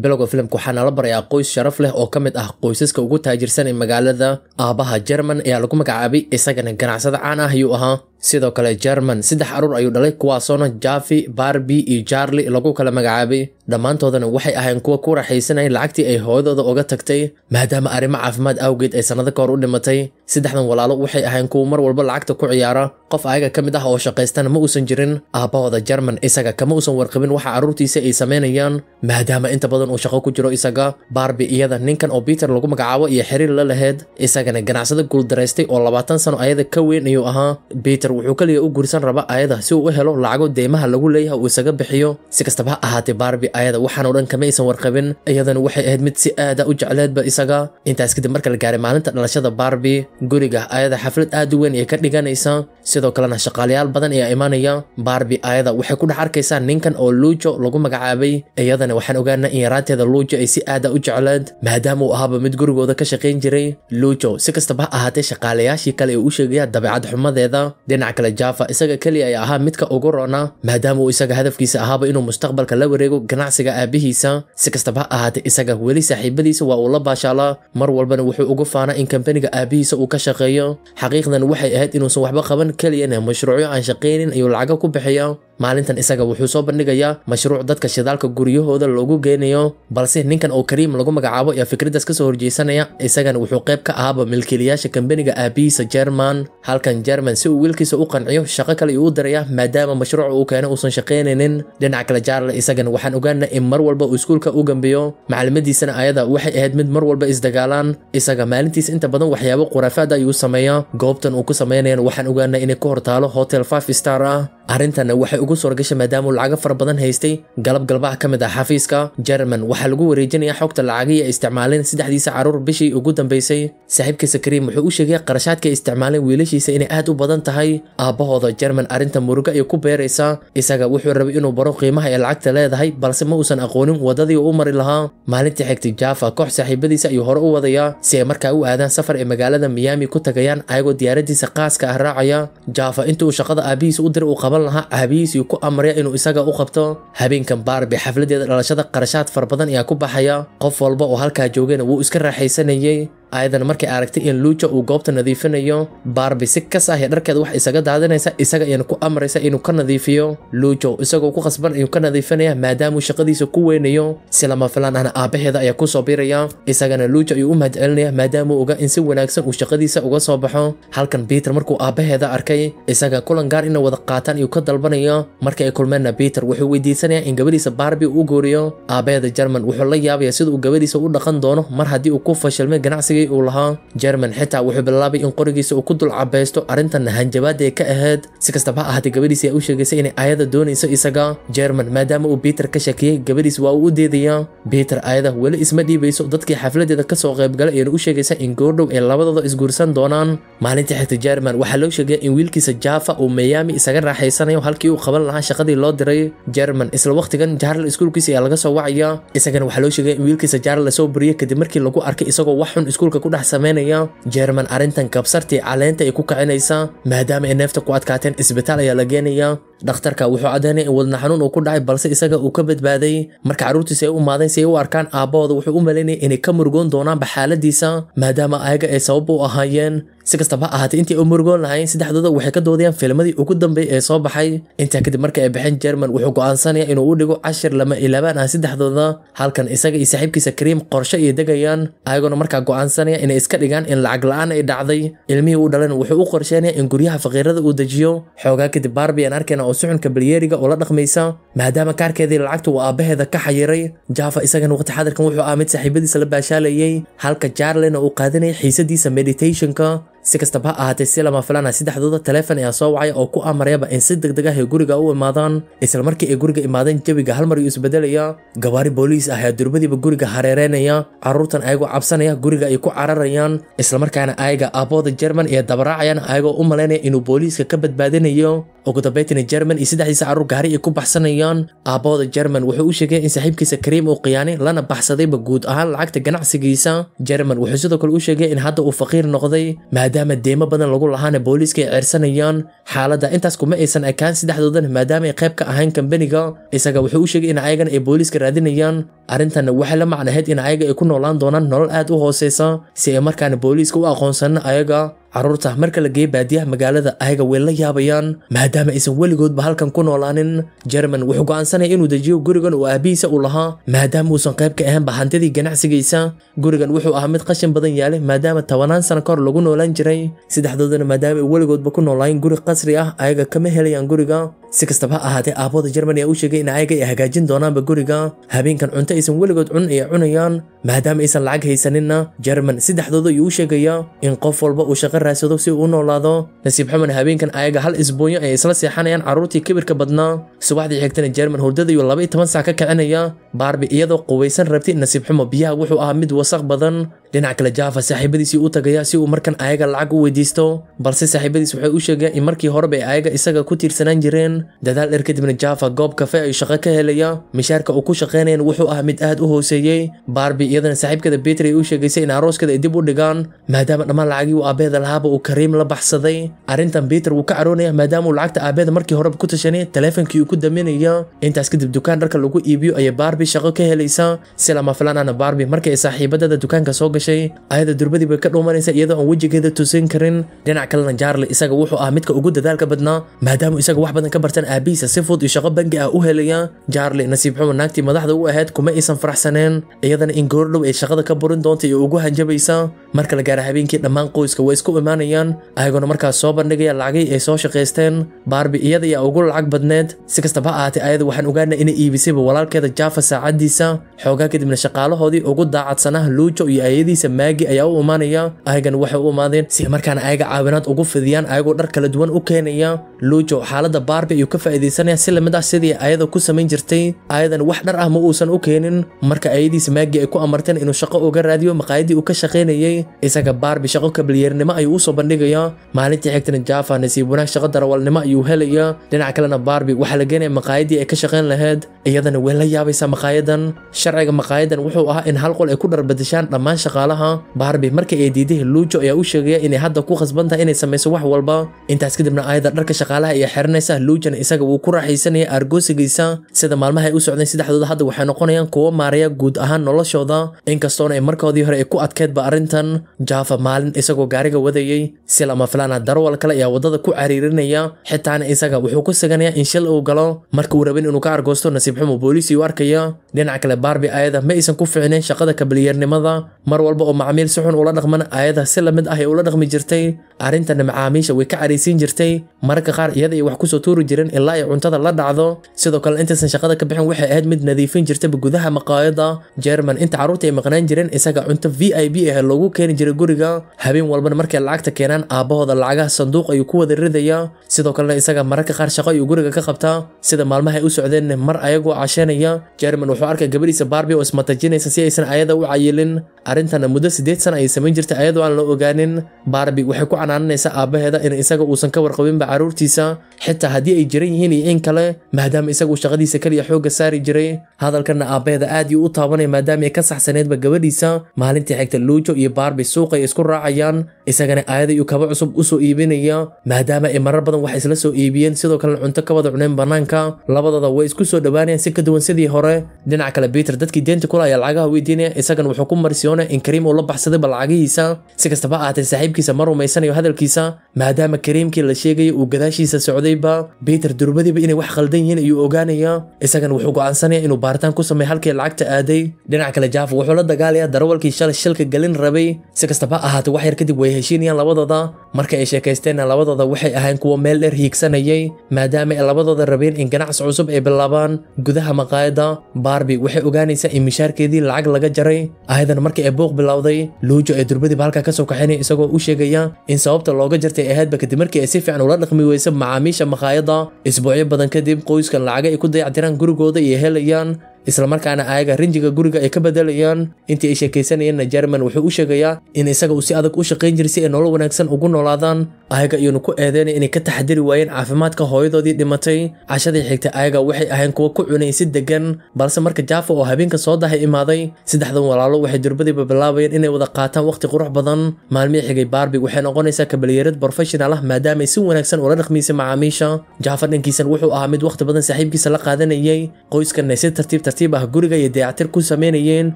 bilowga filimka waxaa nala barayaa qoys sharaf leh oo ka mid ah qoysaska ugu taajirsan ee magaalada aabaha jerman ayaa lagu magacaabay isagana ganacsada caan ah ayuu ahaa sidoo kale jerman saddex aruur ayuu dhalay kuwaasoona jafi barbi iyo jarli lagu kala magacaabay dhammaantoodana waxay ahayn kuwa ku raxaysanayay lacagtii ay hooyadooda uga tagtay maadaama arrimo caafimaad awgeed ay sannado ka hor u dhimatay saddexdan walaalo waxay ahayn kuwa mar walba lacagta ku ciyaara qof ayaga ka mid ah oo shaqaystana ma uusan jirin aabbahooda jerman isaga kama uusan warqabin waxa carruurtiisa ay samaynayaan maadaama inta badan uu shaqo ku jiro isaga barbi iyada ninkan oo biter lagu magacaabo iyo xiriir la laheyd isagana ganacsada guuldaraystay oo labaatan sano ayada ka weyn ayuu ahaa biter mister wuxuu keliya u guursan raba ayada si uu u helo lacago deymaha lagu leeyahay uu isaga bixiyo si kastaba ha ahaatee baarbi ayada waxaanoo dhan kama aysan warqabin iyadana waxay ahayd mid si aada ah u jecleedba isaga intaas kadib marka la gaaray maalinta dhalashada baarbi guriga ayada xaflad aad u weyn ay ka dhiganaysa sidoo kalena shaqaalayaal badan ayaa imanaya baarbi ayada waxay ku dhex arkaysaa ninkan oo luujo lagu magacaabay iyadana waxaan ogaanaa in yaraanteeda luujo ay si aada ah u jecleed maadaama uu ahaaba mid gurigooda ka shaqayn jiray luujo si kastaba ha ahaatee shaqaalayaashii kale ee u sheegaya dabeecad xumadeeda dhinaca kale java isaga keliya ayaa ahaa midka ugu roona maadaama uu isaga hadafkiisa ahaaba inuu mustaqbalka la wareego ganacsiga aabihiisa si kastaba ha ahaatee isaga weli saaxiibadiisa waa uu la baashaalaa mar walbana wuxuu ugu faanaa in kambaniga aabbihiisa uu ka shaqeeyo xaqiiqdan waxay ahayd inuusan waxba qaban keliyana mashruucyo aan shaqaynin ayuu lacaga ku bixiya maalintan isaga wuxuu soo bandhigayaa mashruuc dadka shidaalka guryahooda loogu geynayo balse ninkan oo kariim lagu magacaabo ayaa fikraddaas ka soo horjeesanaya isagana wuxuu qayb ka ahaaba milkiilayaasha kambaniga aabihiisa jerman halkan jerman si uu wiilkiisa u qanciyo shaqo kale iyu u daraya maadaama mashruuca uu keeno uusan shaqaynaynin dhinaca kale jaarle isagana waxaan ogaanay in mar walba uu iskuulka u gambiyo maclimadiisana ayada waxay ahayd mid mar walba isdagaalaan isaga maalintiis inta badan waxyaabo khuraafaad ayuu sameeya goobtan uu ku sameynayana waxaan ogaanay inay ku hortaalo hotel five star ah arrintan waxay ugu suuragashay maadaama lacago fara badan haystay galab galbaha ka mid ah xafiiska jerman waxaa lagu wareejinayaa xogta lacagihii ay isticmaaleen saddexdiisa caruur bishii ugu dambaysay saaxiibkiisa kariim wuxuu u sheegay qarashaadka ay isticmaaleen wiilashiisa inay aad u badan tahay aabbahooda jerman arrinta murugo ayay ku beeraysa isaga wuxuu rabay inuu baro qiimaha ay lacagta leedahay balse ma uusan aqoonin waddadii u mari lahaa maalintii xigtay jaafa koox saaxiibadiisa ayuu hore u wadayaa si ay markaa u aadaan safar ee magaalada miyaami ku tagayaan ayagoo diyaaraddiisa qaaska ah raacaya jaafa inta uu shaqada aabihiisa u diray uu qaba qaban lahaa habiisiyu ku amraya inuu isaga u qabto habeenkan baarbi xafladeeda dhalashada qarashaad fara badan ayaa ku baxaya qof walba oo halkaa joogayna wuu iska raaxaysanayay ayadana markay aragtay in luuja uu goobta nadiifinayo baarbi si ka saahya dharkeeda wax isaga daadinaysa isaga ayana ku amraysa inuu ka nadiifiyo luujow isagoo ku qasban inuu ka nadiifinaya maadaamuu shaqadiisa ku weynayo si lama filaan ahna aabbaheeda ayaa kusoo biraya isagana luuja ayuu u mahadcelinaya maadaamuu oga in si wanaagsan uu shaqadiisa uga soo baxo halkan biiter markuu aabbaheeda arkay isaga kulan gaar inay wada qaataan iyuu ka dalbanayo markii ay kulmeenna biiter wuxuu weydiisanaya in gabadhiisa baarbi uu u aabbaheeda jerman wuxuu la yaabaya siduu gabadhiisa u dhaqan doono mar haddii uu ku fashilmay ganacsiga qorigii uu lahaa jerman xitaa wuxuu bilaabay in qorigiisa uu ku dul cabaysto arrintan hanjabaadee ka ahayd si kastaba ha gabadhiisi ay u sheegaysay inay ayada doonayso isaga jerman maadaama uu biter ka shakiyey gabadhiis waa uu u deedayaa biter ayada weli isma dhiibayso dadkii xafladeeda kasoo qaybgalay ayna u sheegaysaa in goordhow ay labadooda isguursan doonaan maalintii xigta jerman waxaa loo sheegaya in wiilkiisa jaafa uu miyaami isaga raaxaysanayo halkii uu qaban lahaa shaqadii loo diray jerman isla wakhtigan jaarla iskuulkiisa ayaa laga soo wacaya isagana waxaa loo sheegaya in wiilkiisa jaarla lasoo buriyey kadib markii lagu arkay isagoo wax xun iskuul iskuulka ku dhex samaynaya jerman arrintan kabsartii caleynta ay ku kicinaysaa maadaama ay neefta ku adkaateen isbitaal ayaa la geenayaa dhakhtarka wuxuu caddaynay in wadna xanuun uu ku dhacay balse isaga uu ka badbaaday marka carruurtiisa ay u imaadeen si ay u arkaan aabbahooda wuxuu u malaynayay inay ka murugoon doonaanba xaaladiisa maadaama ayaga ay sabab u ahaayeen si kastaba ahaatay ahaatee intii u murugoon lahayn saddexdooda waxay ka doodayaan filmadii ugu dambeeyey ee soo baxay intaa kadib marka ay baxeen jerman wuxuu go'aansanaya inuu u dhigo cashir lama ilaabaan ah saddexdooda halkan isaga iyo saaxiibkiisa kariim qorshe ay degayaan ayagoona markaa go'aansanaya inay iska dhigaan in lacag la'aan ay dhacday ilmihii u dhalan wuxuu u qorsheynaya in guryaha faqiirada uu dejiyo xoogaa kadib baarbi aan oo soconka balyeeriga oo la dhaqmaysa maadaama kaarkeedii lacagta uu aabbaheeda ka xayiray jaafa isagana waqti xadarkan wuxuu ah mid saaxiibadiisa la baashaalayay halka jaarlena uu qaadanayay xiisadiisa meditationka si kastaba ha ahaatee si lama filaana saddexdooda taleefon ayaa soo wacay oo ku amrayaba ah in si degdeg ah ay guriga u imaadaan islamarkii ay guriga imaadeen jawiga hal mar iyuu isbedelaya gawaari booliis ah ayaa durbadiiba guriga hareereynaya caruurtan ayagoo cabsanaya guriga ay ku cararayaan islamarkaana ayaga abooda jerman iyo dabaraacayaan ayagoo u malaynaya inuu booliiska ka badbaadinayo ugu dambaytina jerman iyo saddexdiisa caruur gaari ay ku baxsanayaan aabbooda jerman wuxuu u sheegay in saaxiibkiisa kariim uu khiyaanay lana baxsadayba guud ahaan lacagta ganacsigiisa jerman wuxuu sidoo kale u sheegay in hadda uu faqiir noqday maadaama maadaama deemo badan lagu lahaana booliiska ay cersanayaan xaaladda intaas kuma aysan ekaan saddexdoodan maadaama ay qayb ka ahayn kambaniga isaga wuxuu u sheegay in ayagan ay booliiska raadinayaan arrintanna waxay la macnaheyd in ayaga ay ku noolaan doonaan nolol aad u hooseysa si ay markaana booliiska u aqoonsanin ayaga carruurta marka la geeya baadiyaha magaalada ayaga way la yaabayaan maadaama aysan weligoodba halkan ku noolaanin jerman wuxuu go'aansanaya inuu dejiyo gurigan oo aabihiisa uu lahaa maadaama uusan qayb ka ahaynba hantidii ganacsigiisa gurigan wuxuu ahaa mid qashin badan yaale maadaama tobanaan sano kahor lagu noolaan jiray saddexdoodana maadaama ay weligoodba ku noolaayeen guri qasri ah ayaga kama helayaan guriga si kastaba ha ahaatee aabooda jermani uu sheegay in ayaga ay hagaajin doonaanba guriga habeenkan cunto aysan weligood cun ay cunayaan maadaama aysan lacag haysaninna jerman saddexdooda ayuu u sheegaya in qof walba uu shaqo raadsado si uu u noolaado nasiib xuman habeenkan ayaga hal isbuunyo ay isla seexanayaan carruurtii kibirka badnaa subaxdii xigtana jerman hurdadayuu laba toban sac ka kicinaya baarbi iyadoo quwaysan rabti nasiib xumo biyaha wuxuu ahaa mid wasaq badan dhinac kale jaafa saaxiibadiisii u tagayaa si uu markan ayaga lacag u weydiisto balse saaxiibadiis waxay u sheegeen in markii horeba ay ayaga isaga ku tiirsanaan jireen dadaal dheer kadibna jaafa goob kafe ay shaqo ka helaya mishaarka uu ku shaqaynayeen wuxuu ahaa mid aad u hooseeyey baarbi iyadana saaxiibkeeda beter ay u sheegaysay in arooskada ay dib u dhigaan maadaama dhammaan lacagii uu aabeeda lahaaba uu kariim la baxsaday arrintan beter wuu ka caroonaya maadaama uu lacagta aabeeda markii horeba ku tashanay taleefonkii uu ku daminaya intaas kadib dukaan dharka lagu iibiyo ayay baarbi Barbie shaqo ka helaysa silama filanana Barbie markay saaxiibadeeda dukaanka soo gashay ayada durbadiiba ka dhuumanaysa iyadoo aan wejigeeda tusin karin dhinac kalena Charlie isaga wuxuu ah midka ugu dadaalka badnaa maadaama isaga wax badan ka bartan aabihiisa si fudud iyo shaqo bangi ah u helaya Charlie nasiib xumo naagtii madaxda u ahayd kuma aysan faraxsaneen iyadana in goordhow ay shaqada ka burin doonta iyo ugu hanjabaysa marka la gaaro habeenkii dhammaan qoyska way isku imaanayaan ayagoona markaas soo bandhigaya lacagihii ay soo shaqaysteen Barbie iyada ayaa ugu lacag badneed si kastaba ha ahaatee ayada waxaan ogaanay inay iibisayba walaalkeeda Jaffa saacadiisa xoogaa kadibna shaqaalahoodii ugu daacadsanaa luujo iyo ayadiisa maagi ayaa u imaanaya ayagana waxay u imaadeen si markaana ayaga caawinaad ugu fidiyaan ayagoo dhar kala duwan u keenaya luujo xaalada baarbi ayuu ka faa'iidaysanaya si lamid ah sidii ayada ku samayn jirtay ayadan wax dhar ah ma uusan u keenin marka ayadiisa maagi ay ku amarteen inuu shaqo uga raadiyo maqaayaddii uu ka shaqaynayay isaga baarbi shaqo kabalyeernimo ayuu usoo bandhigayaa maalintii xigtana jaafa nasiib wanaag shaqo darawalnimo ayuu helaya dhinaca kalena baarbi waxaa la geenaya maqaayadii ay ka shaqayn lahayd iyadana way la yaabaysaa maqaayadan sharciga maqaayadan wuxuu ahaa in hal qol ay ku dharbadishaan dhammaan shaqaalaha baharbi marka ay diidahi luujo ayaa u sheegaya inay hadda ku khasban tahay inay samayso wax walba intaas kadibna ayada dharka shaqaalaha ayaa xiranaysa luujana isaga wuu ku raaxaysanaya argoosigiisa sida maalmaha ay u socdeen saddexdooda hadda waxay noqonayaan kuwo maaraya guud ahaan noloshooda inkastoona ay markoodii hore ay ku adkeedba arrintan jaafa maalin isagoo gaariga wadayay sil ama filaana darwal kale ayaa waddada ku cariirinaya xitaana isaga wuxuu ku siganayaa in shil uu galo marka uu rabin inuu ka argoosto nasiib xumo booliis u arkaya dhinaca kale baarbi ayada ma aysan ku fiicnayn shaqada kabaliyernimada mar walba oo macmiil si xun ula dhaqmana ayada si lamid ah ay ula dhaqmi jirtay arrintana macaamiisha way ka caraysiin jirtay mararka qaar iyada ay wax ku soo tuuri jireen ilaa ay cuntada la dhacdo sidoo kale intaysan shaqada ka bixin waxay ahayd mid nadiifin jirtay gudaha maqaayadda jerman inta carruurta ay maqnaan jireen isaga cunto v i b ah loogu keeni jiray guriga habeen walbana markay lacagta keenaan aabahooda lacagaha sanduuq ayuu ku wada ridaya sidoo kalena isaga mararka qaar shaqo ayuu guriga ka qabtaa sida maalmaha ay u socdeen mar ayagoo casheenaya jerman wuxuu arkay gabadhiisa baarbi oo ismatajinaysa si aysan ayada u cayilin arrintana muddo siddeed sana ayay samayn jirtay ayadoo aan la ogaanin baarbi waxay ku canaananaysa aabbaheeda in isaga uusan ka warqabinba carruurtiisa xitaa haddii ay jiran yihiin iyo in kale maadaama isagu shaqadiisa keliya xoogga saari jiray hadalkanna aabaheeda aad uu u taabanaya maadaama ay ka saxsaneedba gabadhiisa maalintii xigta luujo iyo baarbi suuqay isku raacayaan isagana aayadayuu kaba cusub usoo iibinaya maadaama ay marar badan wax isla soo iibiyeen sidoo kalena cunto ka wada cuneen bannaanka labadooda way isku soo dhowaanayaan si ka duwan sidii hore dhinaca kale biter dadkii deenta kula ayaa lacagaha weydiinaya isagana wuxuu ku marsiyoonaya in kariim uu la baxsaday ba lacagihiisa si kastaba ahaatee saaxiibkiisa ma rumaysanayo hadalkiisa maadaama kariimkii la sheegaya uu gadaashiisa socdayba beter durbadiiba inay wax khaldan yihiin ayuu ogaanaya isagana wuxuu go'aansanaya inuu baaritaan ku sameeya halkii lacagta aaday dhinaca kale jaafa wuxuu la dagaalayaa darawalkii shalay shilka gelin rabay si kastaba ahaatee wax yar kadib way heshiinayaan labadooda marka ay sheekaysteenna labadooda waxay ahayn kuwo meel dheer hiigsanayay maadaama ay labadooda rabeen in ganacsi cusub ay bilaabaan gudaha maqaayada barbi waxay ogaanaysaa in mishaarkeedii lacag laga jaray ayadana markii ay buuq bilowday luujo ay durbadiba halkaa ka soo kaxinay isagoo u sheegaya in sababta looga jartay ahaadba kadib markii ay si fiican ula dhaqmi weysa macaamiisha makhaayadda isbuucyo badan kadib qoyskan lacaga ay ku dayactiraan gurigooda iyo helayaan islamarkaana ayaga rinjiga guriga ay ka bedelayaan intii ay sheekaysanayeenna jerman wuxuu u sheegayaa in isaga uu si adag u shaqayn jiray si ay nolol wanaagsan ugu noolaadaan ayaga iyonu ku eedeynay inay ka taxadiri waayeen caafimaadka hooyadoodii dhimatay cashadii xigtay ayaga waxay ahayn kuwa ku cunay si deggan balse marka jaafa oo habeenka soo dahay imaaday saddexdan walaalo waxay durbadiiba bilaabayeen inay wada qaataan wakhti qurux badan maalmihii xigay barbi waxay noqonaysaa kabalyeerad brofeshonal ah maadaama ay si wanaagsan ula dhaqmaysay macaamiisha jaafa dhankiisan wuxuu ahaa mid wakhti badan saaxiibkiisa la qaadanayay qoyskanna si tartiib tartiib tartiib ah guriga iyo dayactir ku samaynayeen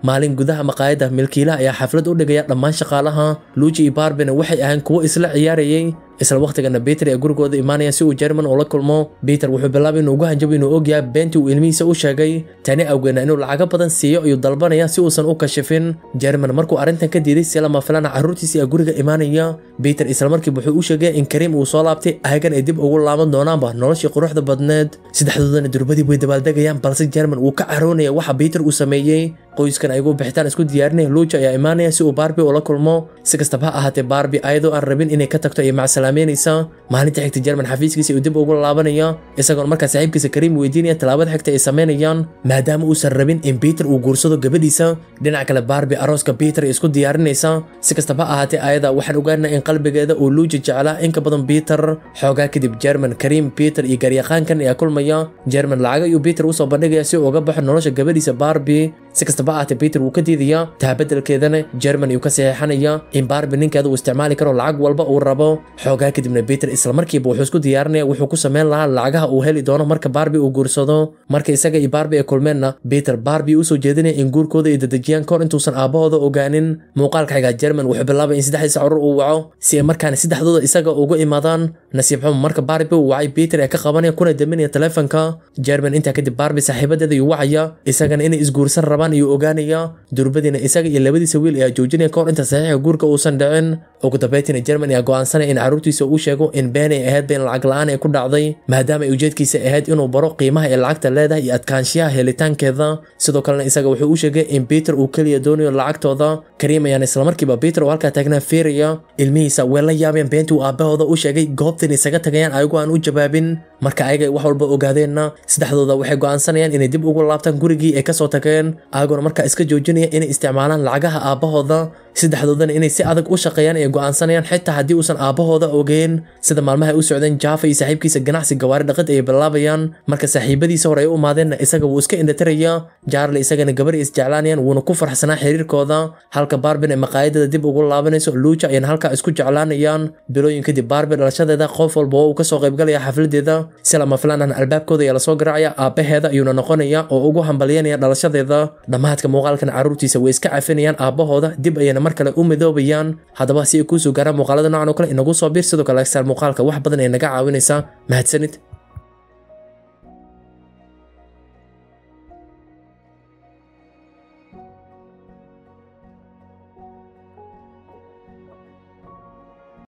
maalin gudaha maqaayadda milkiilaha ayaa xaflad u dhigaya dhammaan shaqaalaha luuji iyo barbena waxay ahayn kuwo isla ciyaarayay isla wakhtigana beter ee gurigooda imaanaya si uu jerman ula kulmo beter wuxuu bilaabay inuu ugu hanjabo inuu ogyahay beentii uu ilmihiisa u sheegay tani awgeena inuu lacaga badan siiyo ayuu dalbanaya si uusan u kashifin jerman markuu arrintan ka diiday si lama filana ah, carruurtiisii ee guriga imaanaya beter islamarkiiba wuxuu u sheegaya in kariim uu soo laabtay ayagan ay dib ugu laaban doonaanba noloshii quruxda badneed saddexdoodana durbadii way dabaaldegayaan balse jerman wuu ka caroonaya waxa beter uu sameeyey qoyskan ay ugu bixitaan isku diyaarinaya luuja ayaa imaanaya si uu baarbi ula kulmo si kastaba ha ahaatee baarbi ayadoo aan rabin inay ka tagto ayay macsalaameynaysaa maalinta xigta jerman xafiiskiisa uu dib ugu laabanaya isagoon markaa saaxiibkiisa kariim weydiinaya tallaabada xigta ay samaynayaan maadaama uusan rabin in biter uu guursado gabadhiisa dhinac kale baarbi arooska biter isku diyaarinaysa si kastaba ahaatee ayada waxaan ogaanaa in qalbigeeda uu luuja jeclaa inka badan biter xoogaa kadib jerman kariim biter iyo garyaqaankan ayaa kulmaya jerman lacag ayuu biter usoo bandhigaya si uu uga baxo nolosha gabadhiisa baarbi si kastaba ahaatee beter wuu ka diidayaa taha bedelkeedana jermany uu ka saxeexanayaa in baarbi ninkeeda uu isticmaali karo lacag walba uu rabo xoogaa kadibna beter islamarkiiba wuxuu isku diyaarinaya wuxuu ku sameyn lahaa lacagaha uu heli doono marka baarbi uu guursado marka isaga iyo baarbi ay kulmeenna beter baarbi usoo jeedinaya in guurkooda ay dadejiyaan kor intuusan aabahooda ogaanin muuqaalka xigaa jerman wuxuu bilaabay in saddexdiisa carur uu waco si ay markaana saddexdooda isaga uga imaadaan nasiib xumo marka baarbi uu wacay beter ee ka qabanaya kuna daminaya taleefonka jerman intaa kadib baarbi saaxiibadeeda ayuu wacaya isagana inay isguursan rabaan bilaaban ayuu ogaanayaa durbadiina isaga iyo labadiisa wiil ayaa joojinaya kahor inta saxiixa guurka uusan dhicin ugu dambeyntiina jerman ayaa go-aansanaya in carruurtiisa uu sheego in been ay ahayd been lacag la-aan ee ku dhacday maadaama ay ujeedkiisa ahayd inuu baro qiimaha ee lacagta leedahay iyo adkaanshiyaha helitaankeeda sidoo kalena isaga wuxuu u sheegay in peter uu keliya doonayo lacagtooda kariim ayaan islamarkiiba peter oo halkaa taagnaa fiiraya ilmihiisa way la yaabeen beentii uu aabbahooda u sheegay goobtan isaga tagayaan ayagoo aan u jawaabin marka ayaga wax walba ogaadeenna saddexdooda waxay go'aansanayaan inay dib ugu laabtaan gurigii ay kasoo tageen ayagona markaa iska joojinaya inay isticmaalaan lacagaha aabbahooda saddexdoodana inay si adag u shaqeeyaan ay go'aansanayaan xitaa haddii uusan aabbahooda ogeyn sida maalmaha ay u socdeen jaafa iyo saaxiibkiisa ganacsi gawaari dhaqid ay bilaabayaan marka saaxiibadiisa hore ay u imaadeenna isaga wuu iska indhatiraya jaarle isagana gabar isjeclaanayaan wuuna ku farxsanaa xiriirkooda halka baarbin ee maqaayadada dib ugu laabanayso luuja ayana halkaa isku jeclaanayaan bilooyin kadib baarbin dhalashadeeda qof walba oo uu kasoo qaybgalaya xafladeeda si lama filaan albaabkooda ayaa lasoo garaacaya aabbaheeda ayuuna noqonaya oo ugu hambalyanaya dhalashadeeda dhammaadka muuqaalkan carruurtiisa way iska cafinayaan aabbahooda dib ayana mar kale u midoobayaan haddaba si ay kuusoo gaaraan muuqaalada noocan oo kale inagu soo biir sidoo kale lagsaar muuqaalka wax badan ee naga caawinaysaa mahadsanid